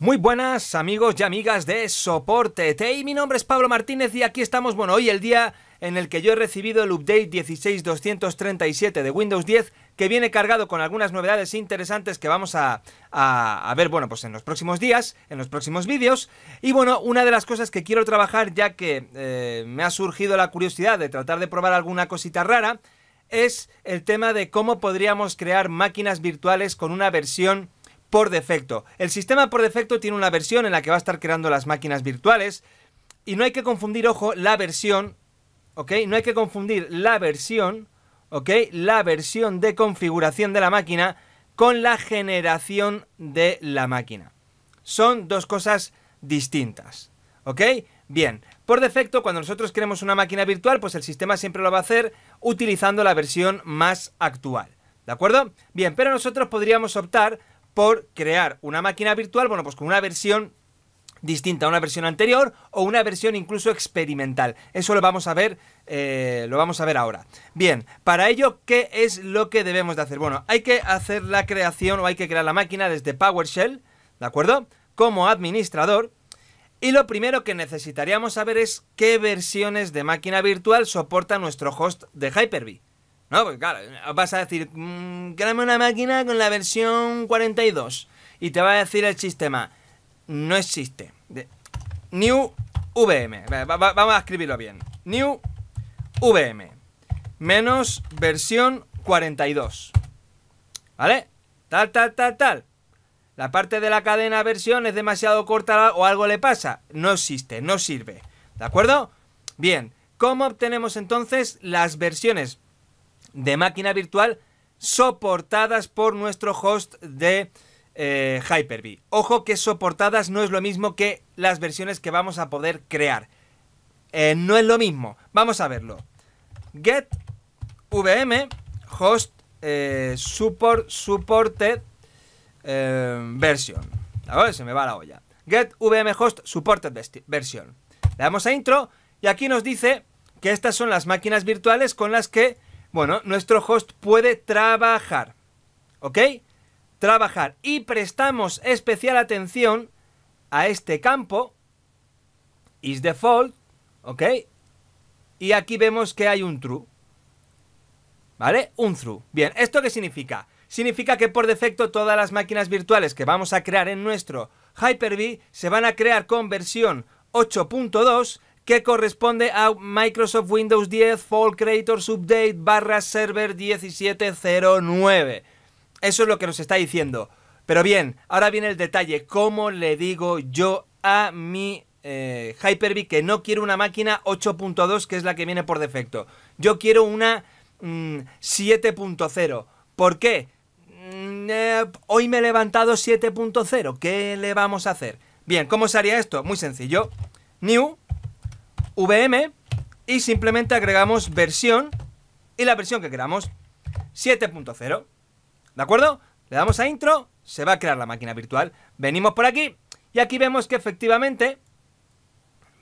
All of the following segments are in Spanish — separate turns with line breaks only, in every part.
Muy buenas amigos y amigas de Soporte mi nombre es Pablo Martínez y aquí estamos, bueno, hoy el día en el que yo he recibido el update 16237 de Windows 10 que viene cargado con algunas novedades interesantes que vamos a, ver, bueno, pues en los próximos días, en los próximos vídeos. Y bueno, una de las cosas que quiero trabajar ya que eh, me ha surgido la curiosidad de tratar de probar alguna cosita rara es el tema de cómo podríamos crear máquinas virtuales con una versión por defecto. El sistema por defecto tiene una versión en la que va a estar creando las máquinas virtuales y no hay que confundir, ojo, la versión, ¿ok? No hay que confundir la versión, ¿ok? La versión de configuración de la máquina con la generación de la máquina. Son dos cosas distintas, ¿ok? Bien, por defecto, cuando nosotros queremos una máquina virtual, pues el sistema siempre lo va a hacer utilizando la versión más actual. ¿De acuerdo? Bien, pero nosotros podríamos optar por crear una máquina virtual, bueno, pues con una versión distinta a una versión anterior o una versión incluso experimental. Eso lo vamos a ver, eh, lo vamos a ver ahora. Bien, para ello, ¿qué es lo que debemos de hacer? Bueno, hay que hacer la creación o hay que crear la máquina desde PowerShell, ¿de acuerdo? Como administrador. Y lo primero que necesitaríamos saber es qué versiones de máquina virtual soporta nuestro host de Hyper-V. No, pues claro, vas a decir, créame mm, una máquina con la versión 42 y te va a decir el sistema, no existe. new VM, vamos a escribirlo bien. New VM menos versión 42. ¿Vale? Tal, tal, tal, tal. La parte de la cadena versión es demasiado corta o algo le pasa. No existe, no sirve. ¿De acuerdo? Bien, ¿cómo obtenemos entonces las versiones? de máquina virtual soportadas por nuestro host de eh, Hyper-V. Ojo que soportadas no es lo mismo que las versiones que vamos a poder crear. Eh, no es lo mismo. Vamos a verlo. Get VM host eh, support supported eh, version. ver, se me va la olla. Get VM host supported version. Le damos a intro y aquí nos dice que estas son las máquinas virtuales con las que bueno, nuestro host puede trabajar. ¿Ok? Trabajar. Y prestamos especial atención a este campo. Is default. ¿Ok? Y aquí vemos que hay un true. ¿Vale? Un true. Bien, ¿esto qué significa? Significa que por defecto todas las máquinas virtuales que vamos a crear en nuestro Hyper-V se van a crear con versión 8.2 que corresponde a Microsoft Windows 10 Fall Creators Update barra Server 1709. Eso es lo que nos está diciendo. Pero bien, ahora viene el detalle. ¿Cómo le digo yo a mi eh, Hyper-V que no quiero una máquina 8.2 que es la que viene por defecto? Yo quiero una 7.0. Mm, ¿Por qué? Mm, eh, hoy me he levantado 7.0. ¿Qué le vamos a hacer? Bien, ¿cómo se haría esto? Muy sencillo. New VM y simplemente agregamos versión y la versión que queramos, 7.0. ¿De acuerdo? Le damos a intro, se va a crear la máquina virtual. Venimos por aquí y aquí vemos que efectivamente,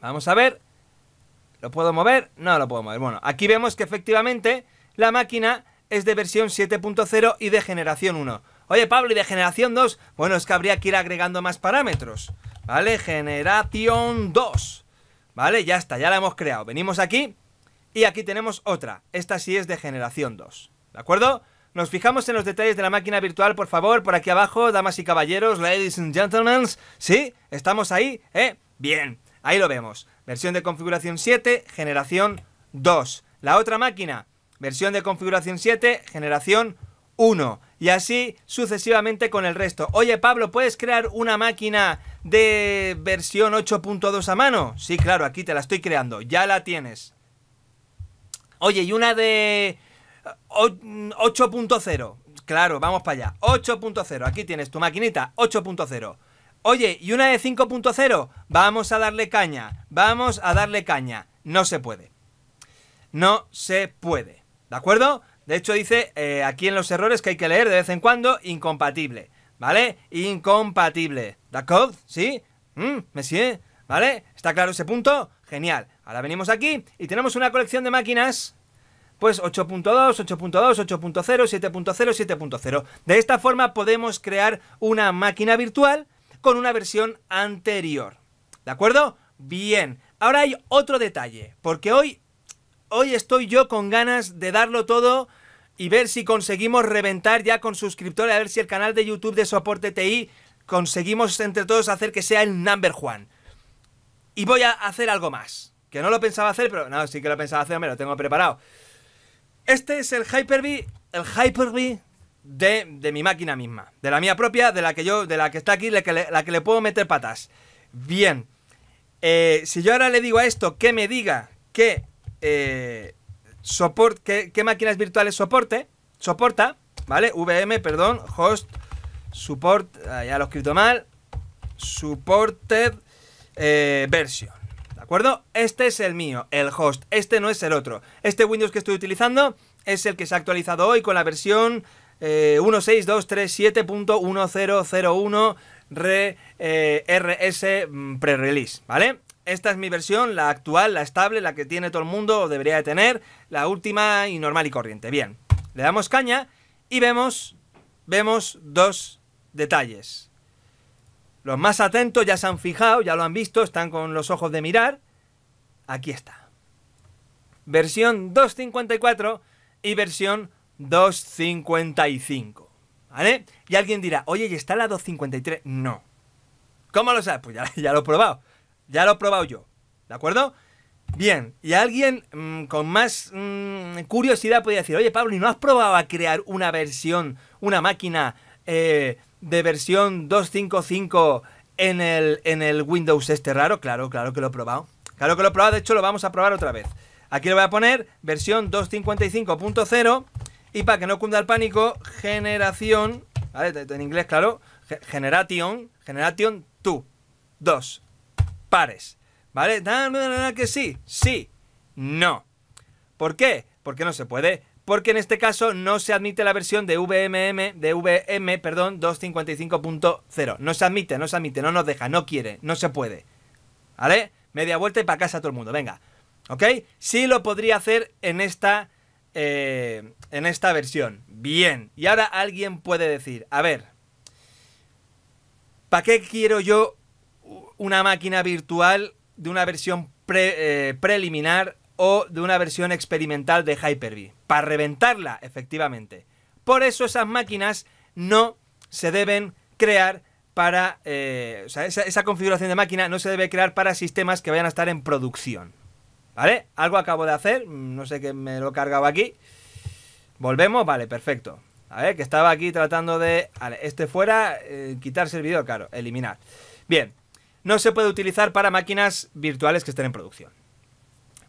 vamos a ver, ¿lo puedo mover? No lo puedo mover. Bueno, aquí vemos que efectivamente la máquina es de versión 7.0 y de generación 1. Oye, Pablo, ¿y de generación 2? Bueno, es que habría que ir agregando más parámetros. ¿Vale? Generación 2. ¿Vale? Ya está, ya la hemos creado. Venimos aquí y aquí tenemos otra. Esta sí es de generación 2. ¿De acuerdo? Nos fijamos en los detalles de la máquina virtual, por favor, por aquí abajo, damas y caballeros, ladies and gentlemen. ¿Sí? ¿Estamos ahí? ¿Eh? Bien, ahí lo vemos. Versión de configuración 7, generación 2. La otra máquina, versión de configuración 7, generación 1 y así sucesivamente con el resto. Oye, Pablo, ¿puedes crear una máquina de versión 8.2 a mano? Sí, claro, aquí te la estoy creando, ya la tienes. Oye, y una de 8.0. Eh, claro, vamos para allá. 8.0, aquí tienes tu maquinita, 8.0. Oye, ¿y una de 5.0? Vamos a darle caña, vamos a darle caña. No se puede. No se puede. ¿De acuerdo? De hecho, dice eh, aquí en los errores que hay que leer de vez en cuando, incompatible. ¿Vale? Incompatible. ¿De code, ¿Sí? ¿Me ¿Mm? sí ¿Vale? ¿Está claro ese punto? Genial. Ahora venimos aquí y tenemos una colección de máquinas. Pues 8.2, 8.2, 8.0, 7.0, 7.0. De esta forma podemos crear una máquina virtual con una versión anterior. ¿De acuerdo? Bien. Ahora hay otro detalle, porque hoy hoy estoy yo con ganas de darlo todo y ver si conseguimos reventar ya con suscriptores, a ver si el canal de YouTube de Soporte TI conseguimos entre todos hacer que sea el number one. Y voy a hacer algo más, que no lo pensaba hacer, pero no, sí que lo pensaba hacer, me lo tengo preparado. Este es el Hyper-V, el hyper de, mi máquina misma, de la mía propia, de la que yo, de la que está aquí, la que le, la que le puedo meter patas. Bien, eh, si yo ahora le digo a esto que me diga que eh, soport, qué, máquinas virtuales soporte, soporta, ¿vale? VM, perdón, host, support, ah, ya lo he escrito mal, supported eh, version. ¿De acuerdo? Este es el mío, el host. Este no es el otro. Este Windows que estoy utilizando es el que se ha actualizado hoy con la versión eh, 16237.1001 RS eh, mm, Prerelease, ¿vale? Esta es mi versión, la actual, la estable, la que tiene todo el mundo o debería de tener, la última y normal y corriente. Bien, le damos caña y vemos, vemos dos detalles. Los más atentos ya se han fijado, ya lo han visto, están con los ojos de mirar. Aquí está. Versión 2.54 y versión 2.55. ¿Vale? Y alguien dirá, oye, ¿y está la 2.53? No. ¿Cómo lo sabes? Pues ya, lo he probado. Ya lo he probado yo. ¿De acuerdo? Bien, y alguien mm, con más mm, curiosidad podría decir, oye Pablo, ¿y no has probado a crear una versión, una máquina eh, de versión 255 en el, en el Windows este raro? Claro, claro que lo he probado. Claro que lo he probado, de hecho lo vamos a probar otra vez. Aquí lo voy a poner versión 255.0 y para que no cunda el pánico, generación, ¿vale? En inglés, claro, generation, generation 2, 2, pares. ¿Vale? Nada, nada, que sí, sí, no. ¿Por qué? Porque no se puede. Porque en este caso no se admite la versión de VMM, de VM, perdón, 255.0. No se admite, no se admite, no nos deja, no quiere, no se puede. ¿Vale? Media vuelta y para casa todo el mundo, venga. ¿Ok? Sí lo podría hacer en esta, eh, en esta versión. Bien. Y ahora alguien puede decir, a ver, ¿para qué quiero yo una máquina virtual de una versión eh, preliminar o de una versión experimental de Hyper-V. Para reventarla, efectivamente. Por eso esas máquinas no se deben crear para... Eh, o sea, esa, configuración de máquina no se debe crear para sistemas que vayan a estar en producción. ¿Vale? Algo acabo de hacer, mm, no sé qué me lo he cargado aquí. Volvemos, vale, perfecto. A ver, que estaba aquí tratando de... Vale, este fuera, eh, quitar servidor, claro, eliminar. Bien, no se puede utilizar para máquinas virtuales que estén en producción.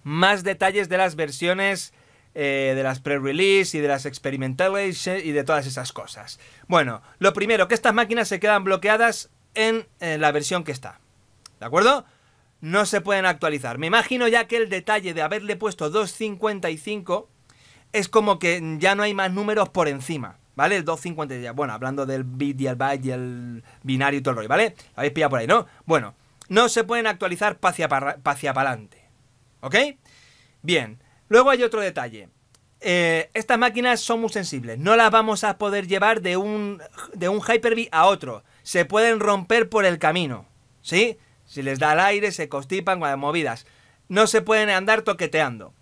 Más detalles de las versiones eh, de las pre-release y de las experimentales y de todas esas cosas. Bueno, lo primero, que estas máquinas se quedan bloqueadas en, en eh, la versión que está. ¿De acuerdo? No se pueden actualizar. Me imagino ya que el detalle de haberle puesto 255 es como que ya no hay más números por encima. ¿vale? El días Bueno, hablando del bit y el byte y el binario y todo el rollo, ¿vale? Lo habéis pillado por ahí, ¿no? Bueno, no se pueden actualizar hacia para adelante. ¿Ok? Bien. Luego hay otro detalle. Eh, estas máquinas son muy sensibles. No las vamos a poder llevar de un, de un Hyper-V a otro. Se pueden romper por el camino. ¿Sí? Si les da el aire, se constipan con las movidas. No se pueden andar toqueteando.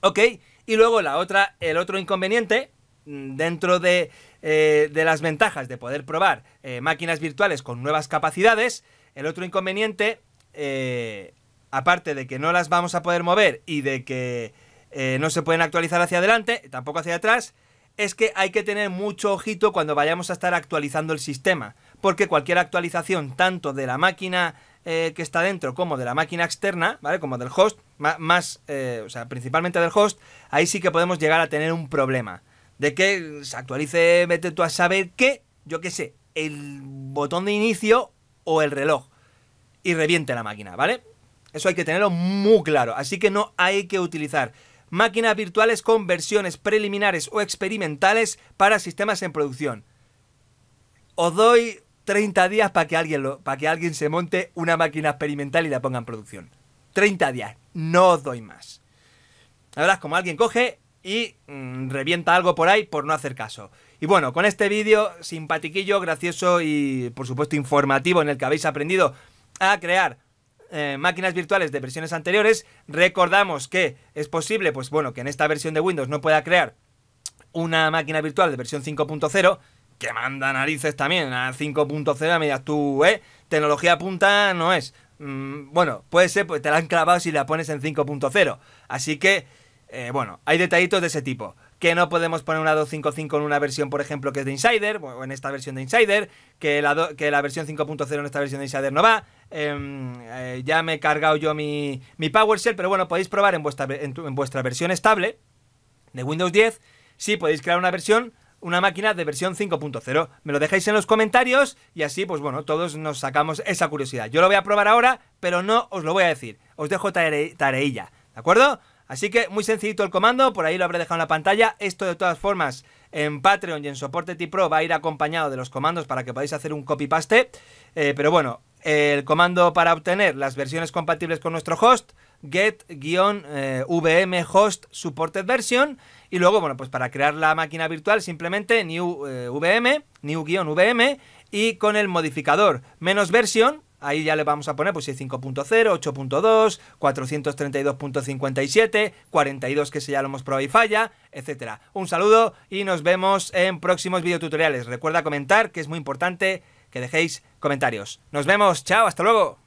¿Ok? Y luego la otra, el otro inconveniente Mm, dentro de, eh, de las ventajas de poder probar eh, máquinas virtuales con nuevas capacidades, el otro inconveniente, eh, aparte de que no las vamos a poder mover y de que no se pueden actualizar hacia adelante, tampoco hacia atrás, es que hay que tener mucho ojito cuando vayamos a estar actualizando el sistema, porque cualquier actualización, tanto de la máquina que está dentro como de la máquina externa, ¿vale? Como del host, más, o sea, principalmente del host, ahí sí que podemos llegar a tener un problema de que se actualice, mete tú a saber qué, yo qué sé, el botón de inicio o el reloj y reviente la máquina, ¿vale? Eso hay que tenerlo muy claro, así que no hay que utilizar máquinas virtuales con versiones preliminares o experimentales para sistemas en producción. Os doy 30 días para que, alguien para que alguien se monte una máquina experimental y la ponga en producción. 30 días, no os doy más. La verdad, es como alguien coge y mm, revienta algo por ahí por no hacer caso. Y bueno, con este vídeo simpatiquillo, gracioso y por supuesto informativo en el que habéis aprendido a crear eh, máquinas virtuales de versiones anteriores, recordamos que es posible, pues bueno, que en esta versión de Windows no pueda crear una máquina virtual de versión 5.0, que manda narices también a 5.0, a medida, tú, ¿eh? Tecnología punta no es. Mm, bueno, puede ser, pues te la han clavado si la pones en 5.0. Así que eh, bueno, hay detallitos de ese tipo. Que no podemos poner una 2.5.5 en una versión, por ejemplo, que es de Insider, o en esta versión de Insider, que la, que la versión 5.0 en esta versión de Insider no va. Em, eh, ya me he cargado yo mi, mi, PowerShell, pero bueno, podéis probar en vuestra, versión estable de Windows 10 si sí, podéis crear una versión una máquina de versión 5.0. Me lo dejáis en los comentarios y así, pues bueno, todos nos sacamos esa curiosidad. Yo lo voy a probar ahora, pero no os lo voy a decir. Os dejo tareilla, ¿de acuerdo? Así que muy sencillito el comando, por ahí lo habré dejado en la pantalla. Esto de todas formas en Patreon y en Soporte T-Pro va a ir acompañado de los comandos para que podáis hacer un copy-paste. Eh, pero bueno, el comando para obtener las versiones compatibles con nuestro host, get-vm host supported version. Y luego, bueno, pues para crear la máquina virtual simplemente new eh, vm, new-vm y con el modificador menos version ahí ya le vamos a poner pues 5.0, 8.2, 432.57, 42 que si ya lo hemos probado y falla, etcétera. Un saludo y nos vemos en próximos videotutoriales. Recuerda comentar que es muy importante que dejéis comentarios. Nos vemos, chao, hasta luego.